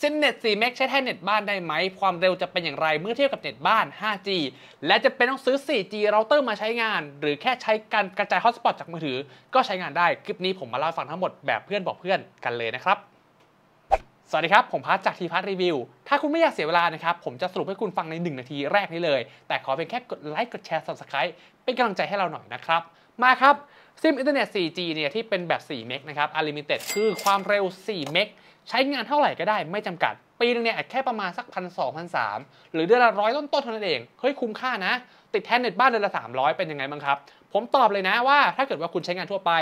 ซินเน็ต4เมกใช้แทนเน็ตบ้านได้ไหม ความเร็วจะเป็นอย่างไรเมื่อเทียบกับเน็ตบ้าน 5G และจะเป็นต้องซื้อ 4G เราเตอร์มาใช้งาน หรือแค่ใช้การกระจายฮอตสปอตจากมือถือ ก็ใช้งานได้คลิปนี้ผมมาเล่าฟังทั้งหมดแบบเพื่อนบอกเพื่อนกันเลยนะครับ สวัสดีครับ ผมพัชจากทีพัชรีวิว ถ้าคุณไม่อยากเสียเวลานะครับ ผมจะสรุปให้คุณฟังใน 1 นาทีแรกนี้เลย แต่ขอเพียงแค่กดไลค์กดแชร์ subscribe เป็นกำลังใจให้เราหน่อยนะครับมาครับซิมอินเทอร์เน็ต 4G เนี่ยที่เป็นแบบ4เมกนะครับ u ลิมิเต็ดคือความเร็ว4เมกใช้งานเท่าไหร่ก็ได้ไม่จำกัด ปีนึงเนี่ยแค่ประมาณสักพันสองพันสามหรือเดือนละร้อยต้นๆเท่านั้นเองเฮ้ยคุ้มค่านะ ติดแทนเน็ตบ้านเดือนละสามร้อยเป็นยังไงบ้างครับ ผมตอบเลยนะว่าถ้าเกิดว่าคุณใช้งานทั่วไป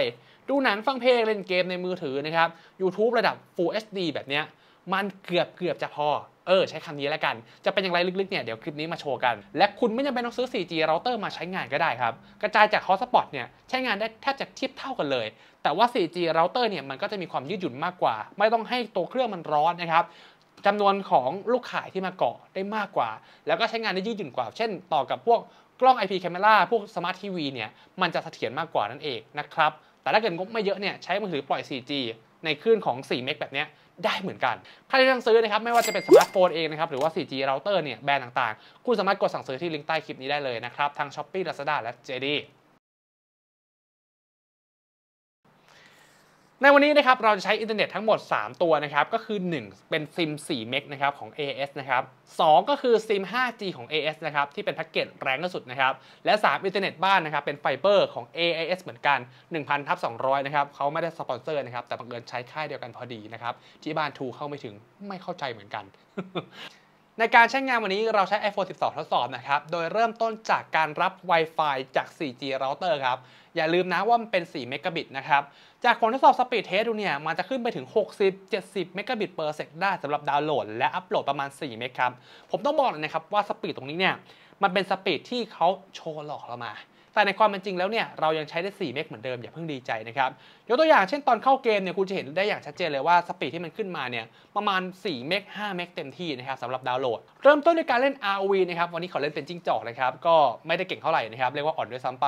ดูหนังฟังเพลงเล่นเกมในมือถือนะครับ YouTube ระดับ Full HD แบบเนี้ย มันเกือบเกือบจะพอเออใช้คำนี้แล้วกันจะเป็นอย่างไรลึกๆเนี่ย เดี๋ยวคลิปนี้มาโชว์กัน และคุณไม่จำเป็นต้องซื้อ 4G เราเตอร์มาใช้งานก็ได้ครับ กระจายจากฮอสปอตเนี่ย ใช้งานได้แทบจะเทียบเท่ากันเลย แต่ว่า 4G เราเตอร์เนี่ย มันก็จะมีความยืดหยุ่นมากกว่า ไม่ต้องให้ตัวเครื่องมันร้อนนะครับจำนวนของลูกข่ายที่มาเกาะได้มากกว่า แล้วก็ใช้งานได้ยืดหยุ่นกว่า เช่นต่อกับพวกกล้อง IP camera พวกสมาร์ททีวีเนี่ยมันจะเสถียรมากกว่านั่นเองนะครับแต่ถ้าเกิดงบไม่เยอะเนี่ยใช้มือถือปล่อย 4G ในคลื่นของ4เมกแบบนี้ได้เหมือนกัน ใครที่สั่งซื้อนะครับไม่ว่าจะเป็นสมาร์ทโฟนเองนะครับหรือว่า 4G ราเตอร์เนี่ยแบรนด์ต่างๆ คุณสามารถกดสั่งซื้อที่ลิงก์ใต้คลิปนี้ได้เลยนะครับทั้ง Shopee Lazada และ JD ในวันนี้นะครับเราจะใช้อินเทอร์เน็ตทั้งหมด 3 ตัวนะครับ ก็คือ 1 เป็นซิม4เมกนะครับของ AS นะครับ 2 ก็คือซิม 5G ของ AS นะครับ ที่เป็นแพ็กเกจแรงที่สุดนะครับ และ 3 อินเทอร์เน็ตบ้านนะครับ เป็นไฟเบอร์ของ AIS เหมือนกัน1,000ทับ200นะครับเขาไม่ได้สปอนเซอร์นะครับ แต่บังเอิญใช้ค่ายเดียวกันพอดีนะครับที่บ้านทูเข้าไม่ถึงไม่เข้าใจเหมือนกันในการใช้งานวันนี้เราใช้ iPhone 12 ทดสอบนะครับ โดยเริ่มต้นจากการรับ Wi-Fi จาก 4G router ครับ อย่าลืมนะว่ามันเป็น 4 เมกะบิตนะครับ จากผลทดสอบ Speed Test ดูเนี่ย มันจะขึ้นไปถึง 60 70 เมกะบิตเปอร์เซกได้สำหรับดาวน์โหลดและอัปโหลดประมาณ 4 เมกครับผมต้องบอกเลยนะครับว่าสปีดตรงนี้เนี่ย มันเป็นสปีดที่เขาโชว์หลอกเรามาแต่ในความเป็นจริงแล้วเนี่ยเรายังใช้ได้ 4 เมกเหมือนเดิมอย่าเพิ่งดีใจนะครับยกตัวอย่างเช่นตอนเข้าเกมเนี่ยคุณจะเห็นได้อย่างชัดเจนเลยว่าสปีดที่มันขึ้นมาเนี่ยประมาณ 4 เมก 5 เมกเต็มที่นะครับสำหรับดาวน์โหลด เริ่มต้นในการเล่น ROV นะครับวันนี้เขาเล่นเป็นจิ้งจอกนะครับ ก็ไม่ได้เก่งเท่าไหร่นะครับ เรียกว่าอ่อนด้วยซ้ำไป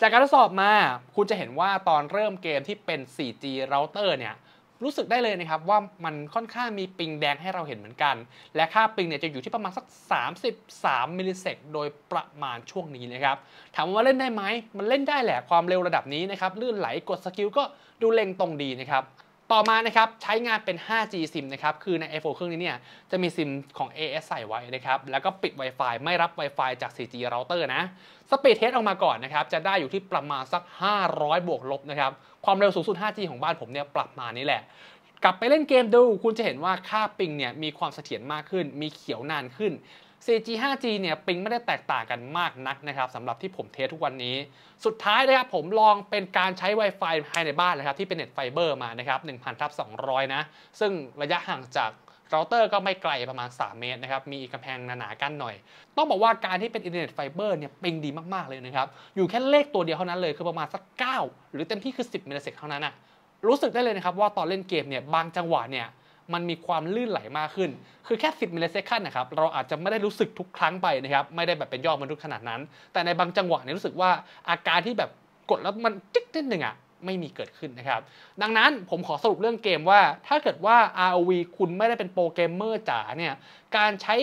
จากการทดสอบมา คุณจะเห็นว่าตอนเริ่มเกมที่เป็น 4G ราเตอร์เนี่ยรู้สึกได้เลยนะครับว่ามันค่อนข้างมีปิงแดงให้เราเห็นเหมือนกัน และค่าปิงเนี่ยจะอยู่ที่ประมาณสัก 33 มิลลิเซกโดยประมาณช่วงนี้นะครับถามว่าเล่นได้ไหมมันเล่นได้แหละความเร็วระดับนี้นะครับลื่นไหลกดสกิลก็ดูเล็งตรงดีนะครับต่อมานะครับ ใช้งานเป็น 5G ซิมนะครับ คือใน iPhone เครื่องนี้เนี่ย จะมีซิมของ AS ใส่ไว้นะครับ แล้วก็ปิด Wi-Fi ไม่รับ Wi-Fi จาก 4G router นะสปีดเทสออกมาก่อนนะครับ จะได้อยู่ที่ประมาณสัก 500 บวกลบ นะครับ ความเร็วสูงสุด 5G ของบ้านผมเนี่ยปรับมานี้แหละกลับไปเล่นเกมดู คุณจะเห็นว่าค่าปิงเนี่ยมีความเสถียรมากขึ้น มีเขียวนานขึ้น 4G 5G เนี่ยปิงไม่ได้แตกต่างกันมากนักนะครับสำหรับที่ผมเทสทุกวันนี้ สุดท้ายนะครับผมลองเป็นการใช้ Wi-Fi ภายในบ้านนะครับที่เป็นเน็ตไฟเบอร์มานะครับ 1,000ทับ200 นะ ซึ่งระยะห่างจากเราเตอร์ก็ไม่ไกลประมาณ 3 เมตรนะครับ มีกำแพงหนา ๆ กั้นหน่อย ต้องบอกว่าการที่เป็นอินเทอร์เน็ตไฟเบอร์เนี่ยเป็นดีมากๆเลยนะครับ อยู่แค่เลขตัวเดียวเท่านั้นเลยคือประมาณสัก 9 หรือเต็มที่คือ10เมกะเซกเท่านั้นนะรู้สึกได้เลยนะครับว่าตอนเล่นเกมเนี่ยบางจังหวะเนี่ยมันมีความลื่นไหลมากขึ้น คือแค่ 10มิลลิเซคันนะครับเราอาจจะไม่ได้รู้สึกทุกครั้งไปนะครับไม่ได้แบบเป็นยอดมนุษย์ขนาดนั้น แต่ในบางจังหวะเนี่ยรู้สึกว่าอาการที่แบบกดแล้วมันจิ๊กนิดหนึ่งอะไม่มีเกิดขึ้นนะครับดังนั้นผมขอสรุปเรื่องเกมว่าถ้าเกิดว่า ROV คุณไม่ได้เป็นโปรแกรมเมอร์จ๋าเนี่ยการใช้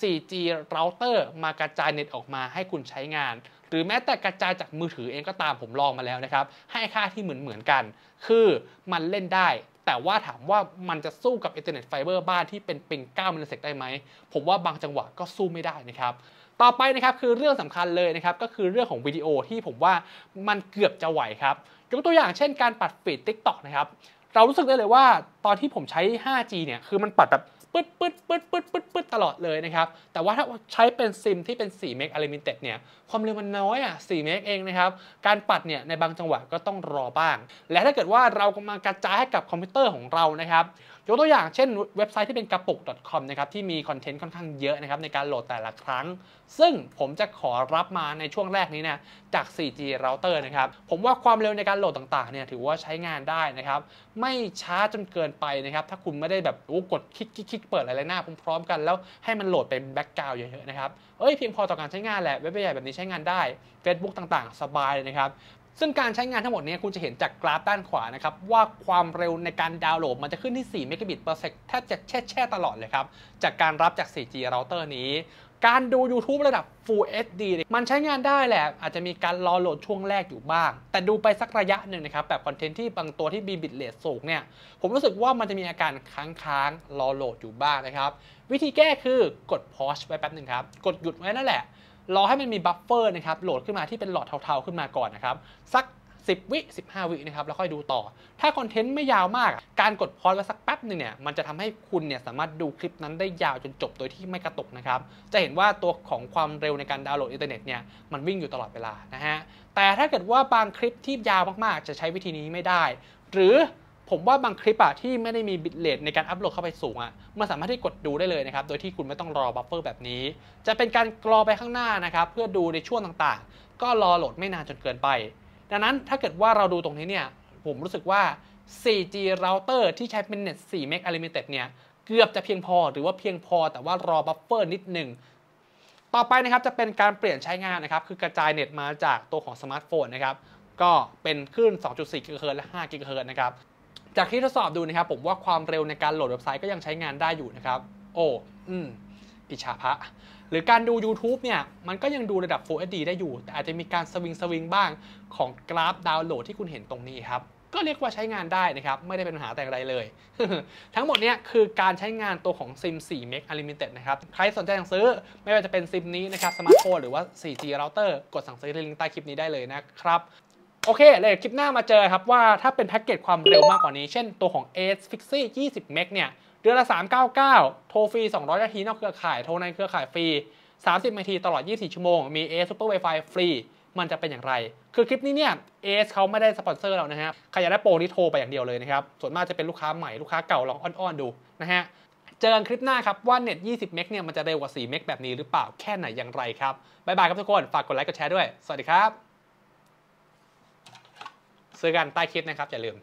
4G เราเตอร์มากระจายเน็ตออกมาให้คุณใช้งานหรือแม้แต่กระจายจากมือถือเองก็ตามผมลองมาแล้วนะครับให้ค่าที่เหมือนเหมือนกัน คือมันเล่นได้ แต่ว่าถามว่ามันจะสู้กับอินเทอร์เน็ตไฟเบอร์บ้านที่เป็นเป็น9มิลลิเซกได้ไหมผมว่าบางจังหวะก็สู้ไม่ได้นะครับต่อไปนะครับคือเรื่องสำคัญเลยนะครับก็คือเรื่องของวิดีโอที่ผมว่ามันเกือบจะไหวครับยกตัวอย่างเช่น การปัดฟีดทิกตอกนะครับเรารู้สึกได้เลยว่าตอนที่ผมใช้ 5G เนี่ยคือมันปัดแบบปึ๊ดปึ๊ดปึ๊ดปึ๊ดปึ๊ดปึ๊ดตลอดเลยนะครับ แต่ว่าถ้าใช้เป็นซิมที่เป็น 4 เมกอะลิมิเต็ดเนี่ยความเร็วมันน้อยอ่ะ4เมกเองนะครับ การปัดเนี่ยในบางจังหวะก็ต้องรอบ้าง และถ้าเกิดว่าเรากำลังกระจายให้กับคอมพิวเตอร์ของเรานะครับยกตัวอย่างเช่นเว็บไซต์ที่เป็นกระปุก .com นะครับที่มีคอนเทนต์ค่อนข้างเยอะนะครับในการโหลดแต่ละครั้ง ซึ่งผมจะขอรับมาในช่วงแรกนี้นะจาก 4G router นะครับผมว่าความเร็วในการโหลดต่างๆเนี่ยถือว่าใช้งานได้นะครับไม่ช้าจนเกินไปนะครับถ้าคุณไม่ได้แบบโอ้กดคลิกคลิที่เปิดหลายๆหน้าพร้อมๆกันแล้วให้มันโหลดเป็นแบ็กกราวด์เยอะๆนะครับเอ้ยเพียงพอต่อการใช้งานแหละเว็บใหญ่แบบนี้ใช้งานได้ Facebook ต่างๆสบายเลยนะครับ ซึ่งการใช้งานทั้งหมดนี้คุณจะเห็นจากกราฟด้านขวานะครับ ว่าความเร็วในการดาวน์โหลดมันจะขึ้นที่ 4 เมกะบิตเปอร์เซกแทบจะแช่ๆตลอดเลยครับ จากการรับจาก 4G เราเตอร์นี้การดู YouTube ระดับ Full HD มันใช้งานได้แหละอาจจะมีการรอโหลดช่วงแรกอยู่บ้าง แต่ดูไปสักระยะหนึ่งนะครับ แบบคอนเทนต์ที่บางตัวที่มีบิตเรทสูงเนี่ย ผมรู้สึกว่ามันจะมีอาการค้างๆ รอโหลดอยู่บ้างนะครับ วิธีแก้คือกดพอย s ์ไว้แป๊บหนึ่งครับ กดหยุดไว้นั่นแหละ รอให้มันมีบัฟเฟอร์นะครับโหลดขึ้นมาที่เป็นหลอดเทาๆ ขึ้นมาก่อนนะครับสัก10 วิ15 วินะครับ แล้วค่อยดูต่อ ถ้าคอนเทนต์ไม่ยาวมาก การกดพอดไว้สักแป๊บหนึ่งเนี่ย มันจะทำให้คุณเนี่ยสามารถดูคลิปนั้นได้ยาวจนจบโดยที่ไม่กระตุกนะครับ จะเห็นว่าตัวของความเร็วในการดาวน์โหลดอินเทอร์เน็ตเนี่ย มันวิ่งอยู่ตลอดเวลา นะฮะ แต่ถ้าเกิดว่าบางคลิปที่ยาวมากๆ จะใช้วิธีนี้ไม่ได้ หรือผมว่าบางคลิปอะที่ไม่ได้มีบิตเรทในการอัพโหลดเข้าไปสูงอะมันสามารถที่กดดูได้เลยนะครับ โดยที่คุณไม่ต้องรอบัฟเฟอร์แบบนี้ จะเป็นการกรอไปข้างหน้านะครับ เพื่อดูในช่วงต่างๆ ก็รอโหลดไม่นานจนเกินไปดังนั้นถ้าเกิดว่าเราดูตรงนี้เนี่ยผมรู้สึกว่า 4G router ที่ใช้เป็นเน็ต4 m e g unlimited เนี่ย เกือบจะเพียงพอหรือว่าเพียงพอแต่ว่ารอบัฟเฟอร์นิดหนึ่ง ต่อไปนะครับจะเป็นการเปลี่ยนใช้งานนะครับคือกระจายเน็ตมาจากตัวของสมาร์ทโฟนนะครับ ก็เป็นคลื่น2.4กิกะเฮิรตและ5กิกะเฮิรตนะครับ จากที่ทดสอบดูนะครับผมว่าความเร็วในการโหลดเว็บไซต์ก็ยังใช้งานได้อยู่นะครับ โอ้ อืมอิชาพระหรือการดู YouTube เนี่ย มันก็ยังดูระดับ Full HD ได้อยู่ แต่อาจจะมีการสวิงสวิงบ้างของกราฟดาวน์โหลดที่คุณเห็นตรงนี้ครับ ก็เรียกว่าใช้งานได้นะครับ ไม่ได้เป็นปัญหาแต่อะไรเลย ทั้งหมดเนี่ยคือการใช้งานตัวของซิม4 m e ม Unlimited นะครับ ใครสนใจสั่งซื้อไม่ว่าจะเป็นซิมนี้นะครับสมาร์ทโฟนหรือว่า 4G router กดสั่งซื้อที่ลิงก์ใต้คลิปนี้ได้เลยนะครับโอเคเลยคลิปหน้ามาเจอครับว่าถ้าเป็นแพ็กเกจความเร็วมากกว่านี้เช่นตัวของ a e f i x i 20 m e g เนี่ยเดือนละ 399 โทรฟรี 200 นาที นอกเครือข่าย โทรในเครือข่ายฟรี 30 นาทีตลอด 24 ชั่วโมง มี a อซูเปอร์ไวไฟรี มันจะเป็นอย่างไร คือคลิปนี้เนี่ยเอสเขาไม่ได้สปอนเซอร์เรานะฮะใครอยากได้โปรนี้โทรไปอย่างเดียวเลยนะครับ ส่วนมากจะเป็นลูกค้าใหม่ ลูกค้าเก่าลองอ้อนๆ ดูนะฮะ เจอกันคลิปหน้าครับว่าเน็ต 20 เมกเนี่ยมันจะเร็วกว่า 4 เมกแบบนี้หรือเปล่า แค่ไหนอย่างไรครับบ๊ายบายครับทุกคน ฝากกดไลค์ กดแชร์ด้วย สวัสดีครับซื้อกันใต้คลิปนะครับ อย่าลืม